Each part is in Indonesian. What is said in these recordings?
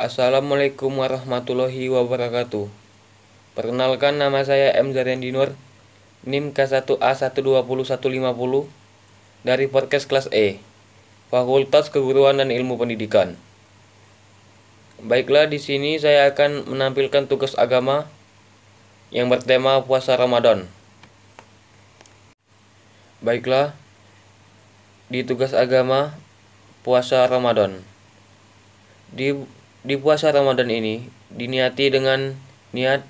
Assalamualaikum warahmatullahi wabarakatuh. Perkenalkan nama saya M Zaryandi Nur, NIM K1A12150 dari Podcast Kelas E, Fakultas Keguruan dan Ilmu Pendidikan. Baiklah, di sini saya akan menampilkan tugas agama yang bertema puasa Ramadan. Baiklah, di tugas agama puasa Ramadan. Di di puasa Ramadan ini diniati dengan niat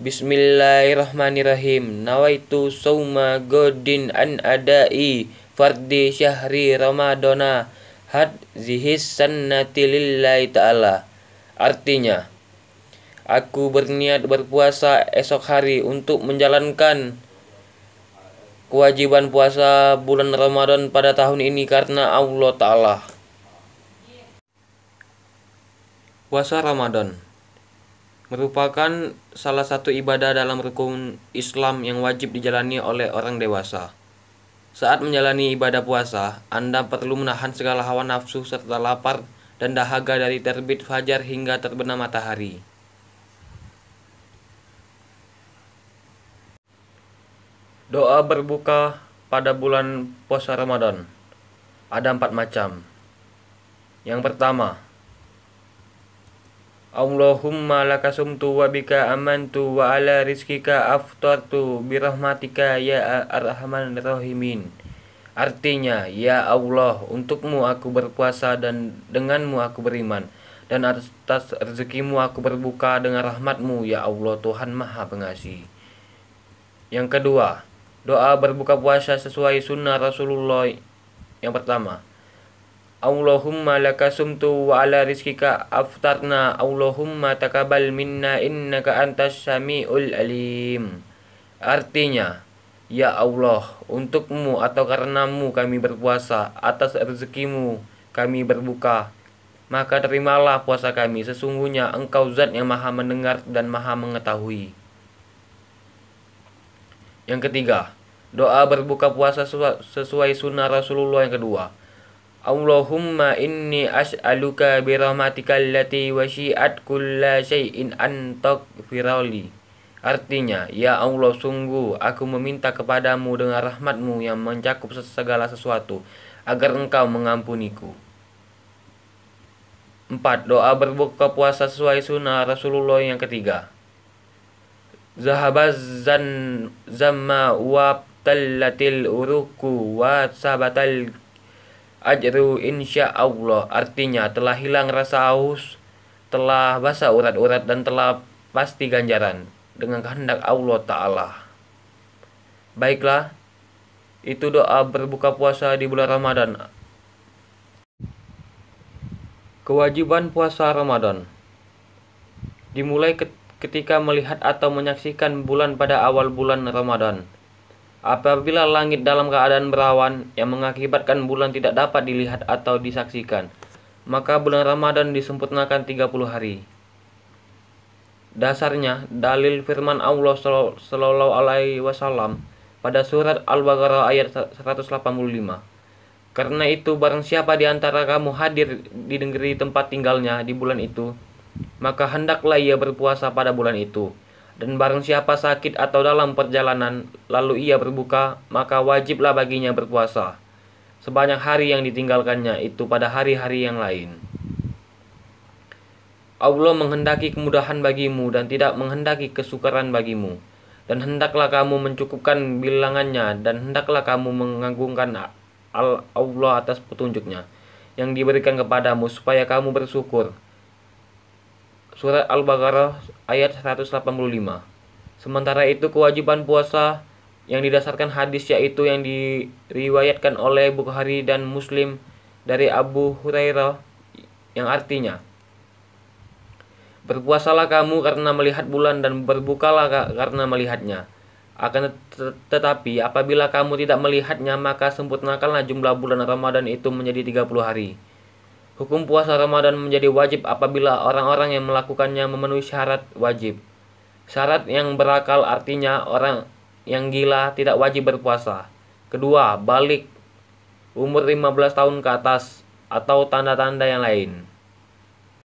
Bismillahirrahmanirrahim Nawaitu sauma godin an adai Fardi syahri Ramadana Had zihis sannati lillahi ta'ala Artinya Aku berniat berpuasa esok hari untuk menjalankan kewajiban puasa bulan Ramadan pada tahun ini karena Allah Ta'ala. Puasa Ramadan merupakan salah satu ibadah dalam rukun Islam yang wajib dijalani oleh orang dewasa. Saat menjalani ibadah puasa, Anda perlu menahan segala hawa nafsu serta lapar dan dahaga dari terbit fajar hingga terbenam matahari. Doa berbuka pada bulan puasa Ramadan ada empat macam. Yang pertama, Allahumma lakasumtu wa bika amantu wa ala rizkika aftartu birahmatika ya arhaman rahimin. Artinya, ya Allah, untukmu aku berpuasa dan denganmu aku beriman. Dan atas rezekimu aku berbuka dengan rahmatmu, ya Allah Tuhan Maha Pengasih. Yang kedua, doa berbuka puasa sesuai sunnah Rasulullah yang pertama. Allahumma lakasumtu wa ala rizkika aftarna Allahumma takabal minna innaka antas sami'ul alim Artinya Ya Allah untukmu atau karenamu kami berpuasa atas rezekimu kami berbuka maka terimalah puasa kami sesungguhnya engkau zat yang maha mendengar dan maha mengetahui Yang ketiga doa berbuka puasa sesuai sunnah Rasulullah yang kedua Allahumma inni as'aluka bi rahmatikal lati wasi'at kulla syai'in an taghfirali. Artinya, ya Allah sungguh aku meminta kepadamu dengan rahmatmu yang mencakup segala sesuatu agar engkau mengampuniku. 4. Doa berbuka puasa sesuai sunnah Rasulullah yang ketiga. zan zamma wa uruku wa sabatal Ajru insya Allah artinya telah hilang rasa haus, telah basah urat-urat dan telah pasti ganjaran dengan kehendak Allah Ta'ala. Baiklah, itu doa berbuka puasa di bulan Ramadan. Kewajiban puasa Ramadan dimulai ketika melihat atau menyaksikan bulan pada awal bulan Ramadan apabila langit dalam keadaan berawan yang mengakibatkan bulan tidak dapat dilihat atau disaksikan, maka bulan Ramadan disempurnakan 30 hari. Dasarnya dalil firman Allah Shallallahu alaihi wasallam pada surat Al-Baqarah ayat 185. Karena itu barang siapa di antara kamu hadir di negeri tempat tinggalnya di bulan itu, maka hendaklah ia berpuasa pada bulan itu dan barang siapa sakit atau dalam perjalanan, lalu ia berbuka, maka wajiblah baginya berpuasa. Sebanyak hari yang ditinggalkannya itu pada hari-hari yang lain. Allah menghendaki kemudahan bagimu dan tidak menghendaki kesukaran bagimu. Dan hendaklah kamu mencukupkan bilangannya dan hendaklah kamu mengagungkan Allah atas petunjuknya yang diberikan kepadamu supaya kamu bersyukur surat Al-Baqarah ayat 185. Sementara itu kewajiban puasa yang didasarkan hadis yaitu yang diriwayatkan oleh Bukhari dan Muslim dari Abu Hurairah yang artinya Berpuasalah kamu karena melihat bulan dan berbukalah karena melihatnya. Akan tetapi apabila kamu tidak melihatnya maka sempurnakanlah jumlah bulan Ramadan itu menjadi 30 hari. Hukum puasa Ramadan menjadi wajib apabila orang-orang yang melakukannya memenuhi syarat wajib. Syarat yang berakal artinya orang yang gila tidak wajib berpuasa. Kedua, balik umur 15 tahun ke atas atau tanda-tanda yang lain.